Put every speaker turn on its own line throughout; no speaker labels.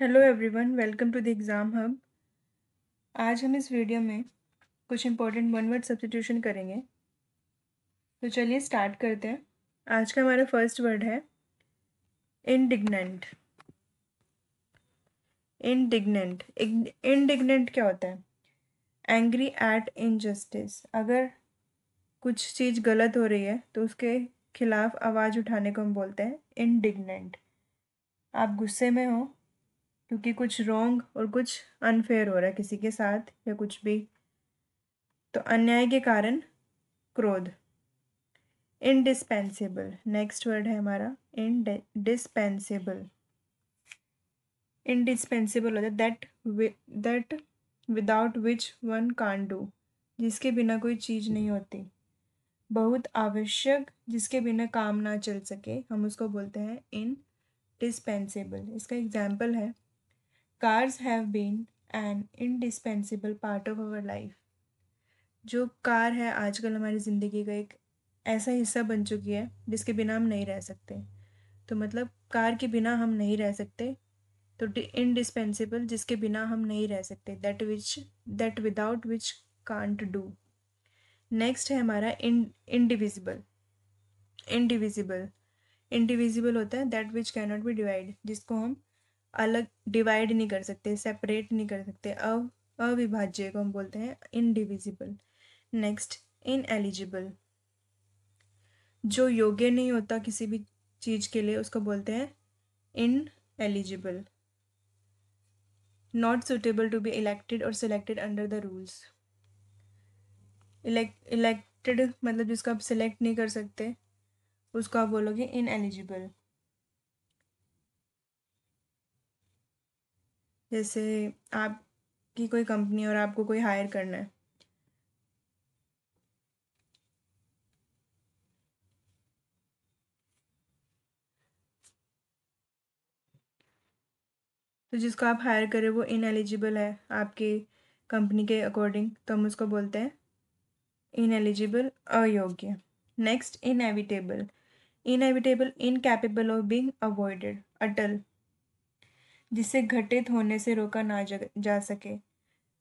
Hello everyone welcome to the exam hub आज हम इस वीडियो में कुछ इम्पोर्टेंट वन वर्ड सब्सटीट्यूशन करेंगे तो चलिए स्टार्ट करते हैं आज का हमारा फर्स्ट वर्ड है इनडिग्नेंट इनडिग्नेंट इनडिग्नेंट क्या होता है एंग्री एट इनजस्टिस अगर कुछ चीज़ गलत हो रही है तो उसके खिलाफ़ आवाज़ उठाने को हम बोलते हैं इनडिग्नेंट आप गुस्से में हो क्योंकि कुछ रॉन्ग और कुछ अनफेयर हो रहा है किसी के साथ या कुछ भी तो अन्याय के कारण क्रोध इनडिस्पेंसेबल नेक्स्ट वर्ड है हमारा इनडिस्पेंसेबल इनडिस्पेंसेबल होता है that that without which one can do जिसके बिना कोई चीज़ नहीं होती बहुत आवश्यक जिसके बिना काम ना चल सके हम उसको बोलते हैं इन डिस्पेंसेबल इसका एग्जाम्पल है cars have been an indispensable part of our life जो कार है आजकल हमारी ज़िंदगी का एक ऐसा हिस्सा बन चुकी है जिसके बिना हम नहीं रह सकते तो मतलब कार के बिना हम नहीं रह सकते तो इनडिस्पेंसिबल जिसके बिना हम नहीं रह सकते that which that without which can't do next है हमारा इन इनडिविजिबल इनडिविजिबल इनडिविजिबल होता है that which cannot be divide जिसको हम अलग डिवाइड नहीं कर सकते सेपरेट नहीं कर सकते अव अविभाज्य को हम बोलते हैं इनडिविजिबल नेक्स्ट इन एलिजिबल जो योग्य नहीं होता किसी भी चीज़ के लिए उसको बोलते हैं ineligible not suitable to be elected और selected under the rules elected मतलब जिसको आप सिलेक्ट नहीं कर सकते उसको आप बोलोगे इन एलिजिबल जैसे आपकी कोई कंपनी और आपको कोई हायर करना है तो जिसको आप हायर करें वो इनएलिजिबल है आपके कंपनी के अकॉर्डिंग तो हम उसको बोलते हैं इनएलिजिबल अयोग्य next inevitable inevitable incapable of being avoided अटल जिसे घटित होने से रोका ना जा सके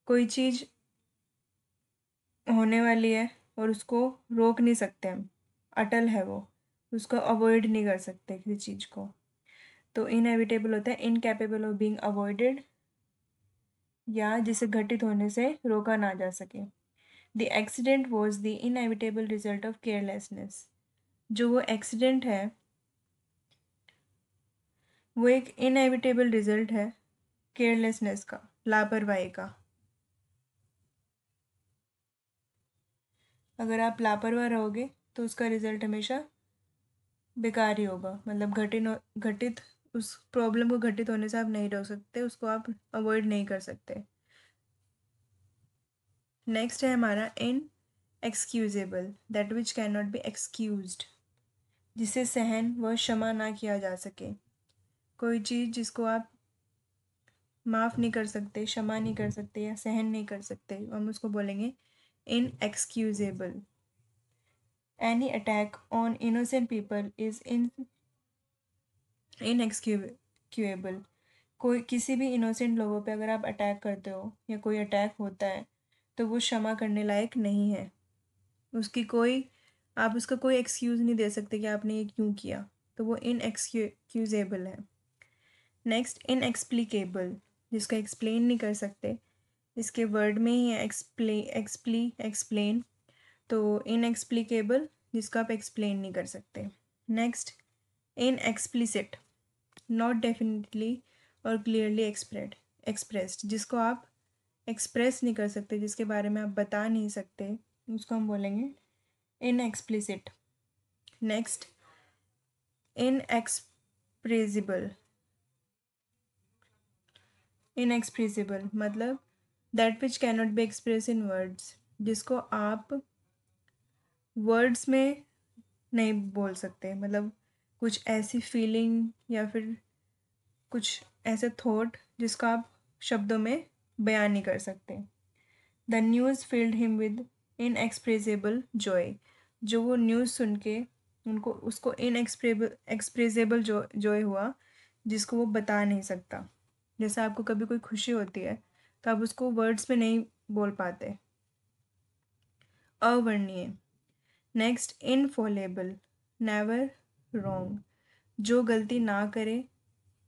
कोई चीज़ होने वाली है और उसको रोक नहीं सकते हम अटल है वो उसको अवॉइड नहीं कर सकते किसी चीज़ को तो इनएविटेबल होता है इनकेपेबल ऑफ बीइंग अवॉइडेड या जिसे घटित होने से रोका ना जा सके the accident was the inevitable result of carelessness जो वो एक्सीडेंट है वो एक इनएविटेबल रिजल्ट है केयरलेसनेस का लापरवाही का अगर आप लापरवाह रहोगे तो उसका रिजल्ट हमेशा बेकार ही होगा मतलब घटिन घटित उस प्रॉब्लम को घटित होने से आप नहीं रोक सकते उसको आप अवॉइड नहीं कर सकते नेक्स्ट है हमारा inexcusable that which can not be excuse जिसे सहन व क्षमा ना किया जा सके कोई चीज़ जिसको आप माफ़ नहीं कर सकते क्षमा नहीं कर सकते या सहन नहीं कर सकते हम उसको बोलेंगे inexcusable any attack on innocent people is in inexcusable कोई किसी भी इनोसेंट लोगों पे अगर आप अटैक करते हो या कोई अटैक होता है तो वो क्षमा करने लायक नहीं है उसकी कोई आप उसका कोई एक्सक्यूज़ नहीं दे सकते कि आपने ये क्यों किया तो वो इन एक्सक्यूजेबल है नेक्स्ट इनएक्सप्लीकेबल जिसको एक्सप्लेन नहीं कर सकते इसके वर्ड में ही है एक्सप्ले एक्सप्ली एक्सप्लेन तो इनएक्सप्लीकेबल जिसको आप एक्सप्लेन नहीं कर सकते नेक्स्ट इनएक्सप्लिसिट नॉट डेफिनेटली और क्लियरली एक्सप्रेड एक्सप्रेस्ड जिसको आप एक्सप्रेस नहीं कर सकते जिसके बारे में आप बता नहीं सकते उसको हम बोलेंगे इनएक्सप्लिसिट नेक्स्ट एक्सप्रेजिबल इनएक्सप्रेसिबल मतलब that which cannot be express in words जिसको आप वर्ड्स में नहीं बोल सकते मतलब कुछ ऐसी फीलिंग या फिर कुछ ऐसे थॉट जिसको आप शब्दों में बयान नहीं कर सकते the news filled him with inexpressible joy जो वो न्यूज़ सुन के उनको उसको इन एक्सप्रेसिबल जो जॉय हुआ जिसको वो बता नहीं सकता जैसे आपको कभी कोई खुशी होती है तो आप उसको वर्ड्स में नहीं बोल पाते अवर्णीय नेक्स्ट इनफॉलेबल नेवर रॉन्ग जो गलती ना करे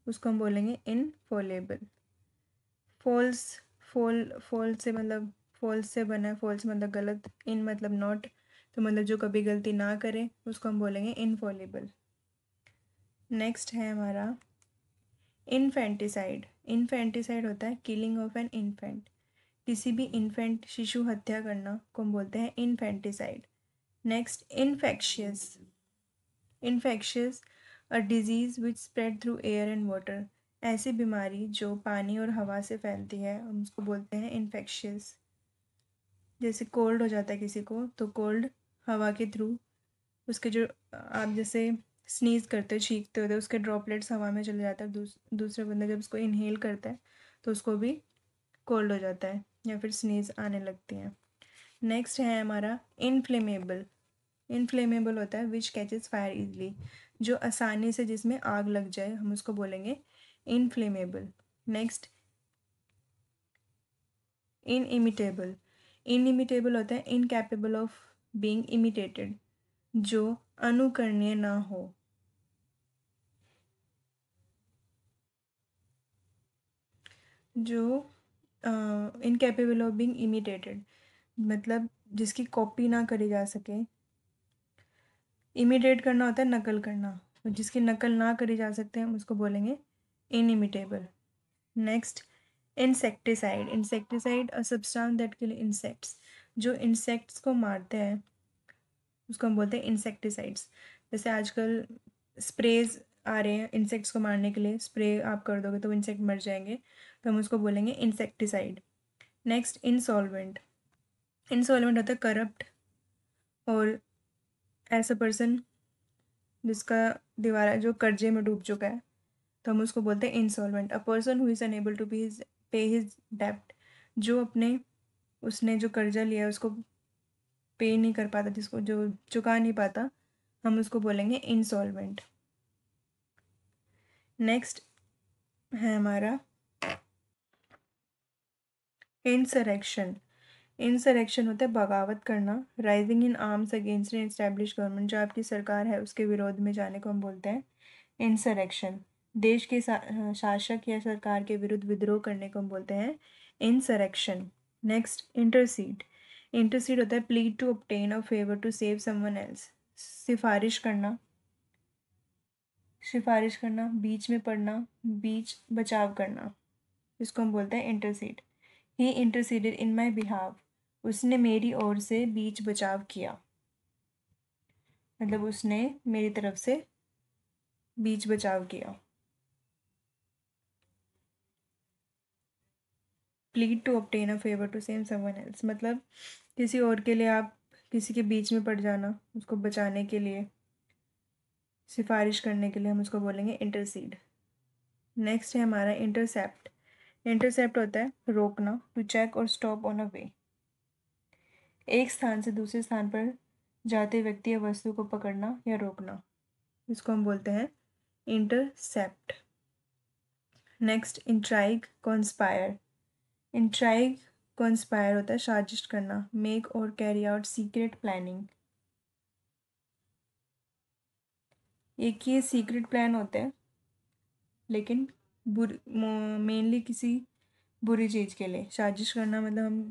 उसको हम बोलेंगे इनफॉलेबल फॉल्स फॉल फॉल से मतलब फॉल्स से बना है फॉल्स मतलब गलत इन मतलब नॉट तो मतलब जो कभी गलती ना करे उसको हम बोलेंगे इनफॉलेबल नेक्स्ट है हमारा इन्फेंटिसाइड इन्फेंटिसाइड होता है किलिंग ऑफ एन इन्फेंट किसी भी इन्फेंट शिशु हत्या करना को हम बोलते हैं infanticide next infectious infectious a disease which spread through air and water ऐसी बीमारी जो पानी और हवा से फैलती है उसको बोलते हैं इन्फेक्शियस जैसे कोल्ड हो जाता है किसी को तो कोल्ड हवा के थ्रू उसके जो आप जैसे स्नीज़ करते छींकते होते उसके ड्रॉपलेट्स हवा में चले जाते हैं दूस, दूसरे बंदा जब उसको इनहेल करता है तो उसको भी कोल्ड हो जाता है या फिर स्नीज़ आने लगती हैं नेक्स्ट है हमारा इनफ्लेमेबल इनफ्लेमेबल होता है विच कैचेस फायर इजली जो आसानी से जिसमें आग लग जाए हम उसको बोलेंगे इनफ्लेमेबल नेक्स्ट इनइमिटेबल इनइमिटेबल होता है इनकेपेबल ऑफ बींग इमिटेटेड जो अनुकरणीय ना हो जो इनकेपेबल ऑफ बीइंग इमिटेटेड मतलब जिसकी कॉपी ना करी जा सके इमिटेट करना होता है नकल करना जिसकी नकल ना करी जा सकते हम उसको बोलेंगे inimitable next insecticide insecticide a substance that kill insects जो इंसेक्ट्स को मारते हैं उसको हम बोलते हैं इंसेक्टिसाइड्स जैसे आजकल स्प्रेज आ रहे हैं इंसेक्ट्स को मारने के लिए स्प्रे आप कर दोगे तो इंसेक्ट मर जाएंगे तो हम उसको बोलेंगे इंसेक्टिसाइड नेक्स्ट इंसॉल्वेंट इंसॉल्वेंट होता है करप्ट और ऐसा पर्सन जिसका दीवारा जो कर्जे में डूब चुका है तो हम उसको बोलते हैं insolvent a person who is unable to be his pay his डेप्ट जो अपने उसने जो कर्जा लिया है उसको पे नहीं कर पाता जिसको जो चुका नहीं पाता हम उसको बोलेंगे इंसॉल्वेंट नेक्स्ट है हमारा इंसरेक्शन इंसरेक्शन होता है बगावत करना rising in arms against an establish government जो आपकी सरकार है उसके विरोध में जाने को हम बोलते हैं इंसरेक्शन देश के शासक या सरकार के विरुद्ध विद्रोह करने को हम बोलते हैं इंसरेक्शन नेक्स्ट इंटरसीड इंटरसीड होता है प्लीड टू ऑप्टेन और favour to save someone else सिफारिश करना सिफारिश करना बीच में पड़ना बीच बचाव करना इसको हम बोलते हैं इंटरसीड ही इंटरसीडेड इन माई बिहाव उसने मेरी ओर से बीच बचाव किया मतलब उसने मेरी तरफ से बीच बचाव किया plead to obtain a favour to same someone else मतलब किसी और के लिए आप किसी के बीच में पड़ जाना उसको बचाने के लिए सिफारिश करने के लिए हम उसको बोलेंगे इंटरसीड नेक्स्ट है हमारा इंटरसेप्ट इंटरसेप्ट होता है रोकना टू चेक और स्टॉप ऑन अ वे एक स्थान से दूसरे स्थान पर जाते व्यक्ति या वस्तु को पकड़ना या रोकना इसको हम बोलते हैं intercept next intrigue conspire intrigue conspire होता है साजिश करना मेक और कैरी आउट सीक्रेट प्लानिंग एक ये सीक्रेट प्लान होते हैं लेकिन मेनली किसी बुरी चीज़ के लिए साजिश करना मतलब हम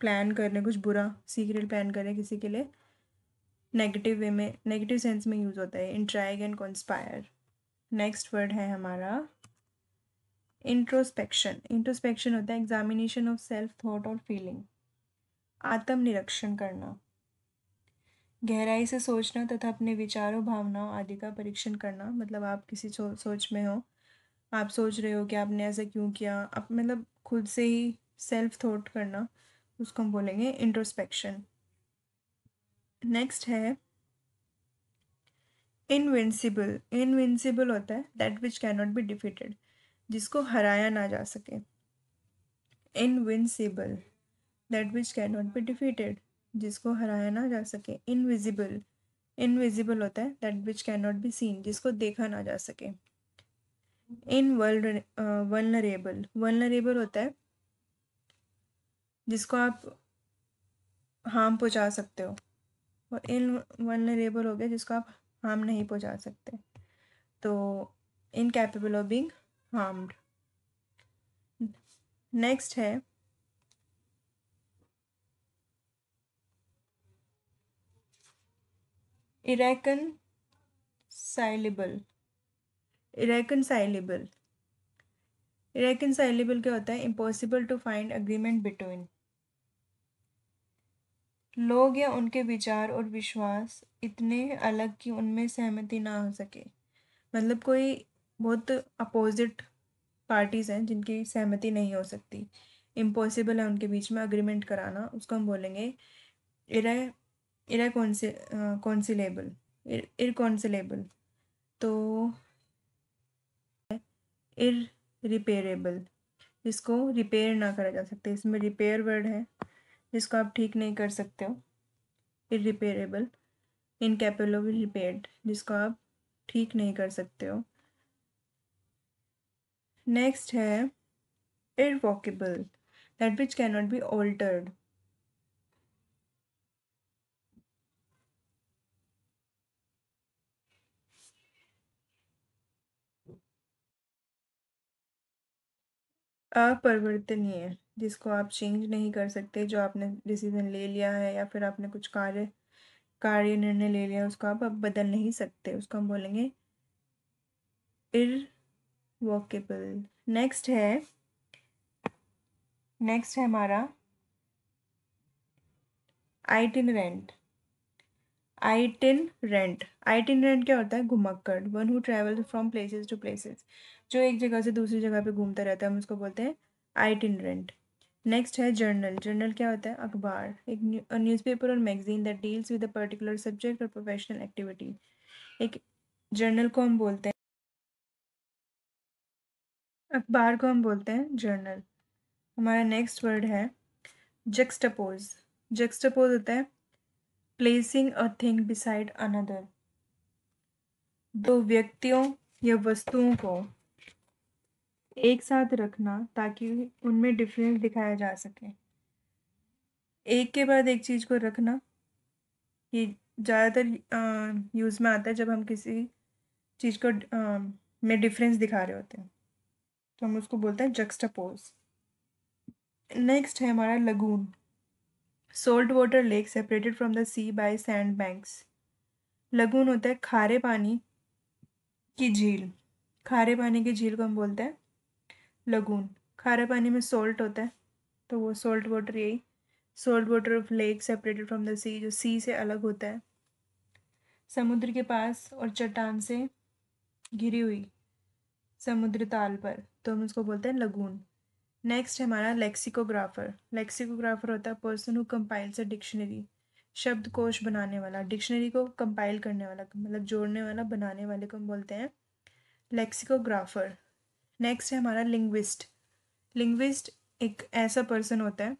प्लान कर रहे हैं कुछ बुरा सीक्रेट प्लान कर रहे हैं किसी के लिए नेगेटिव वे में नेगेटिव सेंस में यूज़ होता है intrigue and conspire next word है हमारा इंट्रोस्पेक्शन इंट्रोस्पेक्शन होता है एग्जामिनेशन ऑफ सेल्फ थॉट और फीलिंग आत्म निरीक्षण करना गहराई से सोचना तथा अपने विचारों भावनाओं आदि का परीक्षण करना मतलब आप किसी सोच में हो आप सोच रहे हो कि आपने ऐसा क्यों किया आप मतलब खुद से ही सेल्फ थॉट करना उसको हम बोलेंगे इंट्रोस्पेक्शन नेक्स्ट है इनविंसिबल इनविंसिबल होता है that which can not be defeated जिसको हराया ना जा सके invincible that which can not be defeated जिसको हराया ना जा सके इनविजिबल इनविजिबल होता है that which can not be seen जिसको देखा ना जा सके इन वनरेबल वनरेबल होता है जिसको आप हार्म पहुंचा सकते हो और इन वनरेबल हो गया जिसको आप हार्म नहीं पहुंचा सकते तो incapable of being harmed next है irreconcilable irreconcilable irreconcilable क्या होता है impossible to find agreement between लोग या उनके विचार और विश्वास इतने अलग कि उनमें सहमति ना हो सके मतलब कोई बहुत अपोजिट पार्टीज़ हैं जिनकी सहमति नहीं हो सकती इम्पॉसिबल है उनके बीच में अग्रीमेंट कराना उसको हम बोलेंगे इरा इरा इर कौनसिलेबल तो इर रिपेयरेबल जिसको रिपेयर ना करा जा सकता इसमें रिपेयर वर्ड है जिसको आप ठीक नहीं कर सकते हो इर रिपेयरेबल इनकेपेबल रिपेयर जिसको आप ठीक नहीं कर सकते हो नेक्स्ट है irrevocable that which can not be altered अपरिवर्तनीय जिसको आप चेंज नहीं कर सकते जो आपने डिसीजन ले लिया है या फिर आपने कुछ कार्य कार्य निर्णय ले लिया उसको आप बदल नहीं सकते उसको हम बोलेंगे इर वॉकेबल नेक्स्ट है नेक्स्ट है हमारा itinerant itinerant itinerant क्या होता है घुमक्कड़ one who travel from places to places जो एक जगह से दूसरी जगह पे घूमता रहता है हम उसको बोलते हैं आइटिन रेंट नेक्स्ट है जर्नल जर्नल क्या होता है अखबार एक न्यूज़पेपर और magazine that deals with a particular subject और प्रोफेशनल एक्टिविटी एक जर्नल को हम बोलते हैं अखबार को हम बोलते हैं जर्नल हमारा नेक्स्ट वर्ड है जक्स्टपोज जक्स्टपोज होता है placing a thing beside another दो व्यक्तियों या वस्तुओं को एक साथ रखना ताकि उनमें डिफरेंस दिखाया जा सके एक के बाद एक चीज़ को रखना ये ज़्यादातर यूज़ में आता है जब हम किसी चीज़ को आ, में डिफरेंस दिखा रहे होते हैं तो हम उसको बोलते हैं जक्स्टापोज नेक्स्ट है हमारा lagoon salt water lake separated from the sea by sand banks lagoon होता है खारे पानी की झील खारे पानी की झील को हम बोलते हैं लगून खारे पानी में सोल्ट होता है तो वो सोल्ट वाटर यही salt water of lake separated from the sea जो सी से अलग होता है समुद्र के पास और चट्टान से घिरी हुई समुद्र ताल पर तो हम उसको बोलते हैं लगून नेक्स्ट है हमारा लेक्सिकोग्राफर लेक्सिकोग्राफर होता है person who compiles a dictionary शब्द कोश बनाने वाला डिक्शनरी को कंपाइल करने वाला मतलब जोड़ने वाला बनाने वाले को हम बोलते हैं लेक्सिकोग्राफर नेक्स्ट है हमारा लिंग्विस्ट लिंग्विस्ट एक ऐसा पर्सन होता है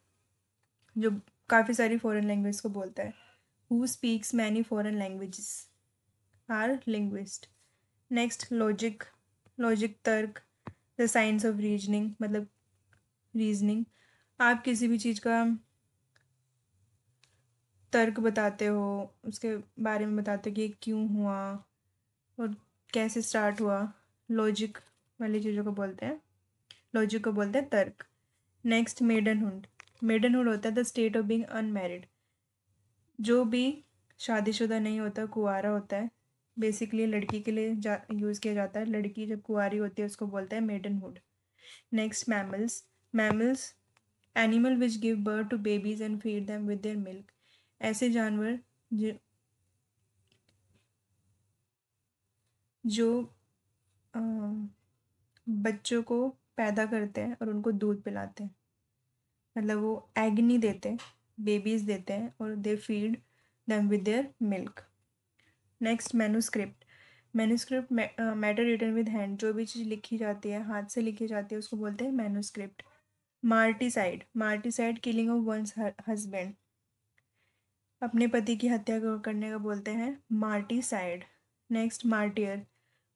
जो काफ़ी सारी फॉरेन लैंग्वेज को बोलता है who speaks many foreign languages or linguist next logic logic तर्क द साइंस ऑफ रीजनिंग मतलब रीजनिंग आप किसी भी चीज़ का तर्क बताते हो उसके बारे में बताते हो कि क्यों हुआ और कैसे स्टार्ट हुआ लॉजिक वाली चीज़ों को बोलते हैं लॉजिक को बोलते हैं तर्क नेक्स्ट मेडनहुड मेडनहुड होता है the state of being unmarried जो भी शादीशुदा नहीं होता कुआरा होता है बेसिकली लड़की के लिए जा यूज़ किया जाता है लड़की जब कुआरी होती है उसको बोलते हैं maidenhood next mammals mammals animal which give birth to babies and feed them with their milk ऐसे जानवर जो जो बच्चों को पैदा करते हैं और उनको दूध पिलाते हैं मतलब वो एग नहीं देते बेबीज़ देते हैं और they feed them with their milk next manuscript manuscript matter written with hand जो भी चीज़ लिखी जाती है हाथ से लिखी जाती है उसको बोलते हैं manuscript mariticide mariticide killing of one's husband अपने पति की हत्या करने का बोलते हैं मार्टिसाइड नेक्स्ट मार्टियर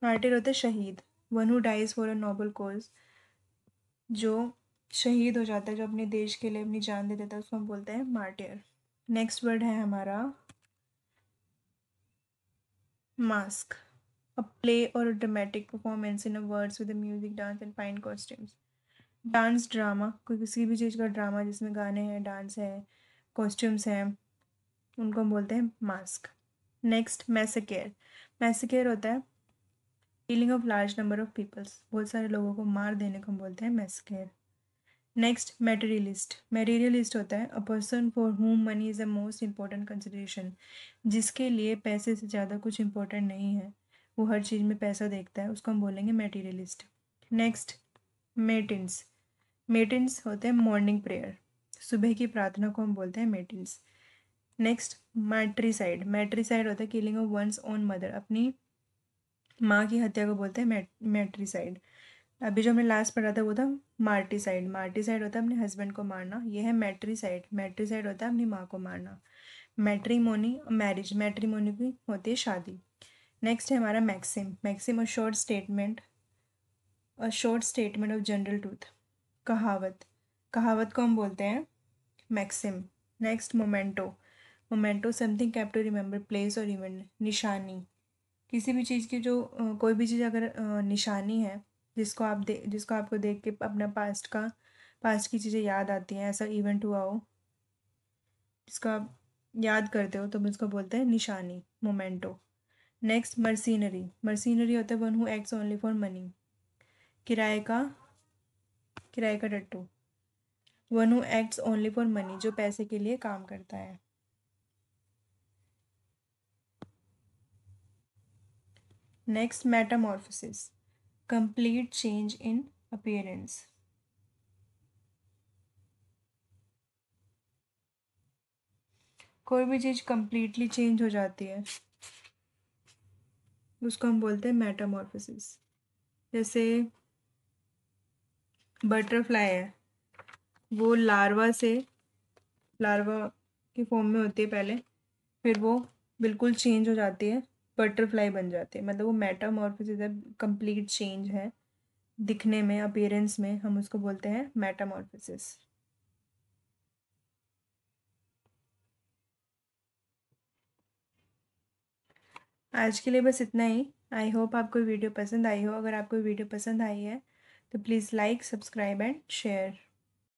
मार्टियर होते शहीद one who dies for a noble cause जो शहीद हो जाता है जो अपने देश के लिए अपनी जान दे देता है उसको हम बोलते हैं मार्टियर नेक्स्ट वर्ड है हमारा Mask. A play or a dramatic performance in a words with a music, dance and fine costumes. Dance drama कोई किसी भी चीज़ का ड्रामा जिसमें गाने हैं डांस है कॉस्ट्यूम्स हैं उनको हम बोलते हैं मास्क नेक्स्ट मैसेकेयर मैसेकेयर होता है feeling of large number of peoples बहुत सारे लोगों को मार देने को हम बोलते हैं मैसेकेयर नेक्स्ट मेटेरियलिस्ट मेटेरियलिस्ट होता है a person for whom money is a most important consideration जिसके लिए पैसे से ज़्यादा कुछ इम्पोर्टेंट नहीं है वो हर चीज़ में पैसा देखता है उसको हम बोलेंगे मेटेरियलिस्ट नेक्स्ट मेटिन्स मेटिन्स होते हैं मॉर्निंग प्रेयर सुबह की प्रार्थना को हम बोलते हैं मेटिन्स नेक्स्ट मैट्रीसाइड मैट्रीसाइड होता है killing of one's own mother अपनी माँ की हत्या को बोलते हैं मैट्रीसाइड अभी जो हमने लास्ट पढ़ा था वो था मार्टी साइड होता है अपने हस्बैंड को मारना ये है मैट्रीसाइड मैट्रीसाइड होता है अपनी माँ को मारना मैट्रीमोनी मैरिज मैट्रीमोनी की होती है शादी नेक्स्ट है हमारा मैक्सिम मैक्सिम और शॉर्ट स्टेटमेंट और short statement of general truth कहावत कहावत को हम बोलते हैं maxim next memento memento something kept to remember place और इवेंट निशानी किसी भी चीज़ की जो कोई भी चीज़ अगर निशानी है जिसको आप दे जिसको आपको देख के अपना पास्ट का पास्ट की चीज़ें याद आती हैं ऐसा इवेंट हुआ हो जिसको आप याद करते हो तो हम इसको बोलते हैं निशानी मोमेंटो नेक्स्ट मर्सीनरी मर्सीनरी होता है one who acts only for money किराए का किराए का टट्टू one who acts only for money जो पैसे के लिए काम करता है next metamorphosis complete change in appearance. कोई भी चीज़ कम्प्लीटली चेंज हो जाती है उसको हम बोलते हैं मेटामॉर्फोसिस जैसे बटरफ्लाई है वो लार्वा से लार्वा के फॉर्म में होती है पहले फिर वो बिल्कुल चेंज हो जाती है बटरफ्लाई बन जाते हैं मतलब वो मेटामॉर्फिस कंप्लीट चेंज है दिखने में अपीयरेंस में हम उसको बोलते हैं मेटामॉर्फिस आज के लिए बस इतना ही आई होप आपको वीडियो पसंद आई हो अगर आपको वीडियो पसंद आई है तो please like subscribe and share